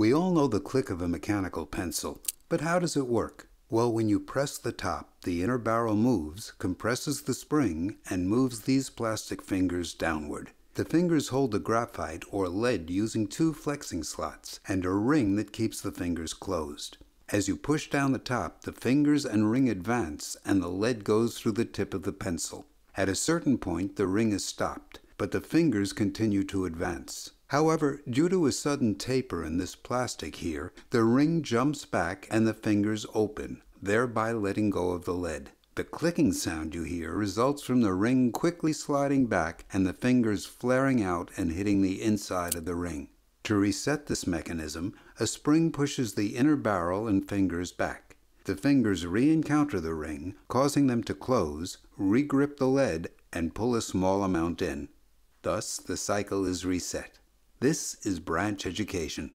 We all know the click of a mechanical pencil, but how does it work? Well, when you press the top, the inner barrel moves, compresses the spring, and moves these plastic fingers downward. The fingers hold the graphite or lead using two flexing slots and a ring that keeps the fingers closed. As you push down the top, the fingers and ring advance and the lead goes through the tip of the pencil. At a certain point, the ring is stopped but the fingers continue to advance. However, due to a sudden taper in this plastic here, the ring jumps back and the fingers open, thereby letting go of the lead. The clicking sound you hear results from the ring quickly sliding back and the fingers flaring out and hitting the inside of the ring. To reset this mechanism, a spring pushes the inner barrel and fingers back. The fingers re-encounter the ring, causing them to close, regrip the lead, and pull a small amount in. Thus, the cycle is reset. This is branch education.